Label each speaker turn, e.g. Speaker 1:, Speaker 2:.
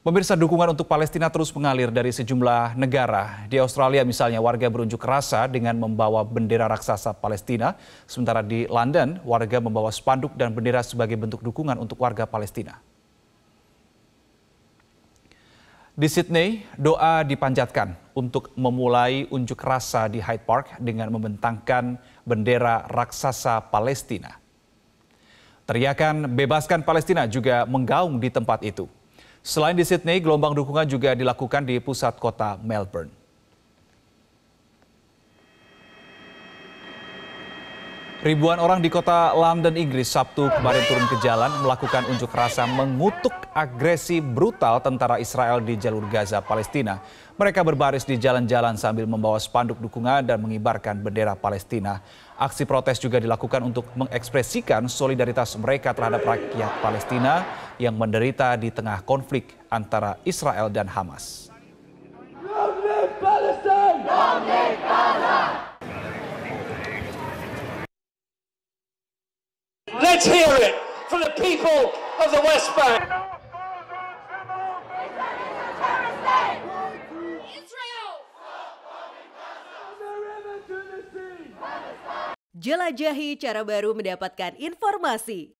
Speaker 1: Pemirsa dukungan untuk Palestina terus mengalir dari sejumlah negara. Di Australia misalnya warga berunjuk rasa dengan membawa bendera raksasa Palestina. Sementara di London warga membawa spanduk dan bendera sebagai bentuk dukungan untuk warga Palestina. Di Sydney, doa dipanjatkan untuk memulai unjuk rasa di Hyde Park dengan membentangkan bendera raksasa Palestina. Teriakan bebaskan Palestina juga menggaung di tempat itu. Selain di Sydney, gelombang dukungan juga dilakukan di pusat kota Melbourne. Ribuan orang di kota London, Inggris, Sabtu kemarin turun ke jalan melakukan unjuk rasa mengutuk agresi brutal tentara Israel di jalur Gaza, Palestina. Mereka berbaris di jalan-jalan sambil membawa spanduk dukungan dan mengibarkan bendera Palestina. Aksi protes juga dilakukan untuk mengekspresikan solidaritas mereka terhadap rakyat Palestina yang menderita di tengah konflik antara Israel dan Hamas.
Speaker 2: Let's hear it the people of the West Bank.
Speaker 3: Jelajahi cara baru mendapatkan informasi.